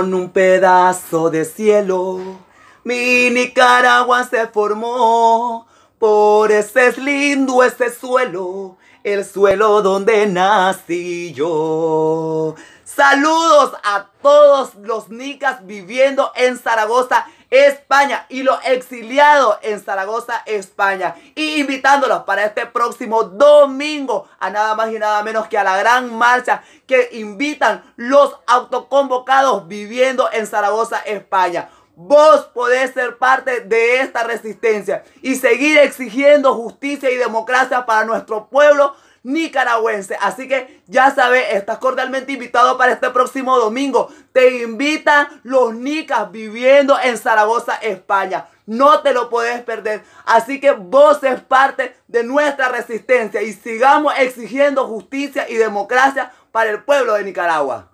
con un pedazo de cielo. Mi Nicaragua se formó por ese es lindo ese suelo, el suelo donde nací yo. Saludos a todos los nicas viviendo en Zaragoza, España y los exiliados en Zaragoza, España. Y invitándolos para este próximo domingo a nada más y nada menos que a la gran marcha que invitan los autoconvocados viviendo en Zaragoza, España. Vos podés ser parte de esta resistencia y seguir exigiendo justicia y democracia para nuestro pueblo nicaragüense. Así que ya sabes, estás cordialmente invitado para este próximo domingo. Te invitan los nicas viviendo en Zaragoza, España. No te lo podés perder. Así que vos es parte de nuestra resistencia y sigamos exigiendo justicia y democracia para el pueblo de Nicaragua.